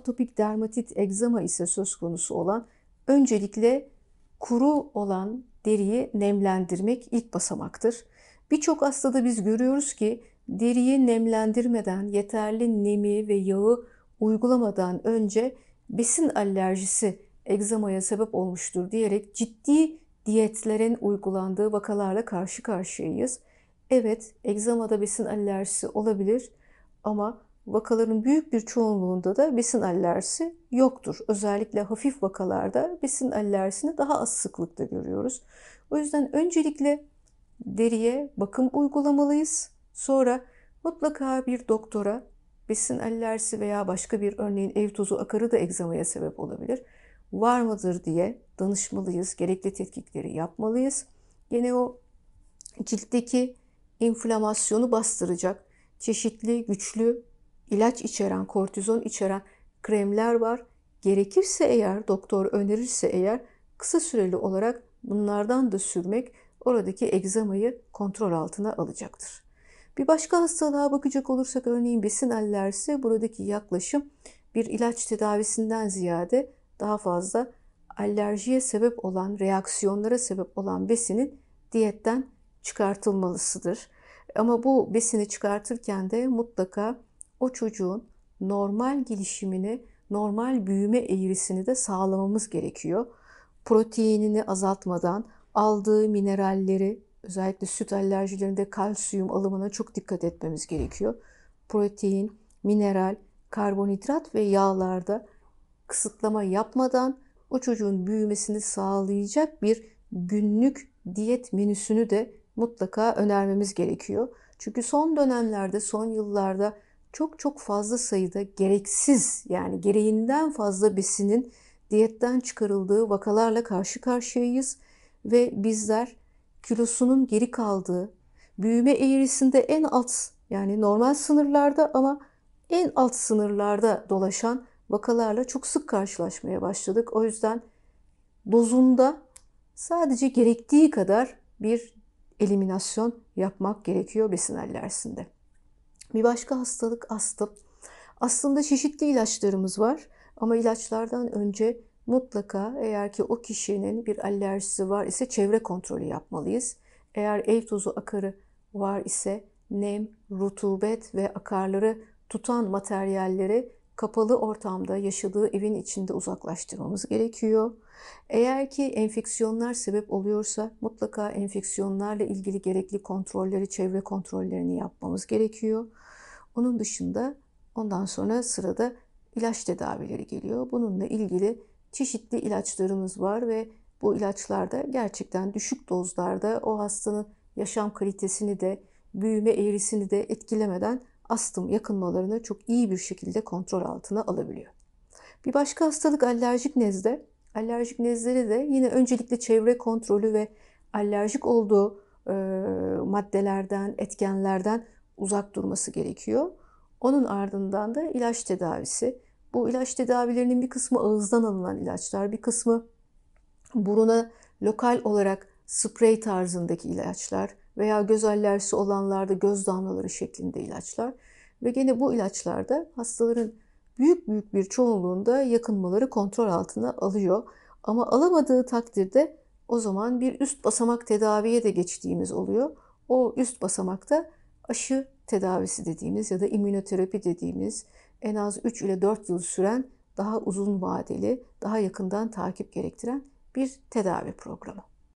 atopik dermatit egzama ise söz konusu olan öncelikle kuru olan deriyi nemlendirmek ilk basamaktır. Birçok hastada biz görüyoruz ki deriyi nemlendirmeden, yeterli nemi ve yağı uygulamadan önce besin alerjisi egzamaya sebep olmuştur diyerek ciddi diyetlerin uygulandığı vakalarla karşı karşıyayız. Evet, egzamada besin alerjisi olabilir ama vakaların büyük bir çoğunluğunda da besin alerjisi yoktur. Özellikle hafif vakalarda besin alerjisini daha az sıklıkta görüyoruz. O yüzden öncelikle deriye bakım uygulamalıyız. Sonra mutlaka bir doktora besin alerjisi veya başka bir örneğin ev tozu akarı da egzamaya sebep olabilir. Var mıdır diye danışmalıyız. Gerekli tetkikleri yapmalıyız. Yine o ciltteki inflamasyonu bastıracak çeşitli güçlü ilaç içeren, kortizon içeren kremler var. Gerekirse eğer, doktor önerirse eğer kısa süreli olarak bunlardan da sürmek oradaki egzamayı kontrol altına alacaktır. Bir başka hastalığa bakacak olursak örneğin besin alerjisi buradaki yaklaşım bir ilaç tedavisinden ziyade daha fazla alerjiye sebep olan, reaksiyonlara sebep olan besinin diyetten çıkartılmalısıdır. Ama bu besini çıkartırken de mutlaka o çocuğun normal gelişimini, normal büyüme eğrisini de sağlamamız gerekiyor. Proteinini azaltmadan aldığı mineralleri özellikle süt alerjilerinde kalsiyum alımına çok dikkat etmemiz gerekiyor. Protein, mineral, karbonhidrat ve yağlarda kısıtlama yapmadan o çocuğun büyümesini sağlayacak bir günlük diyet menüsünü de mutlaka önermemiz gerekiyor. Çünkü son dönemlerde, son yıllarda çok çok fazla sayıda gereksiz yani gereğinden fazla besinin diyetten çıkarıldığı vakalarla karşı karşıyayız ve bizler kilosunun geri kaldığı, büyüme eğrisinde en alt yani normal sınırlarda ama en alt sınırlarda dolaşan vakalarla çok sık karşılaşmaya başladık. O yüzden dozunda sadece gerektiği kadar bir eliminasyon yapmak gerekiyor besin alerjisinde. Bir başka hastalık astım. Aslında çeşitli ilaçlarımız var ama ilaçlardan önce mutlaka eğer ki o kişinin bir alerjisi var ise çevre kontrolü yapmalıyız. Eğer ev tozu akarı var ise nem, rutubet ve akarları tutan materyalleri kapalı ortamda yaşadığı evin içinde uzaklaştırmamız gerekiyor. Eğer ki enfeksiyonlar sebep oluyorsa mutlaka enfeksiyonlarla ilgili gerekli kontrolleri, çevre kontrollerini yapmamız gerekiyor. Onun dışında ondan sonra sırada ilaç tedavileri geliyor. Bununla ilgili çeşitli ilaçlarımız var ve bu ilaçlarda gerçekten düşük dozlarda o hastanın yaşam kalitesini de büyüme eğrisini de etkilemeden astım yakınmalarını çok iyi bir şekilde kontrol altına alabiliyor. Bir başka hastalık alerjik nezle. Alerjik nezleri de yine öncelikle çevre kontrolü ve alerjik olduğu e, maddelerden, etkenlerden uzak durması gerekiyor. Onun ardından da ilaç tedavisi. Bu ilaç tedavilerinin bir kısmı ağızdan alınan ilaçlar, bir kısmı buruna lokal olarak sprey tarzındaki ilaçlar, veya göz alerjisi olanlarda göz damlaları şeklinde ilaçlar ve gene bu ilaçlarda hastaların büyük büyük bir çoğunluğunda yakınmaları kontrol altına alıyor. Ama alamadığı takdirde o zaman bir üst basamak tedaviye de geçtiğimiz oluyor. O üst basamakta aşı tedavisi dediğimiz ya da immünoterapi dediğimiz en az 3 ile 4 yıl süren daha uzun vadeli, daha yakından takip gerektiren bir tedavi programı.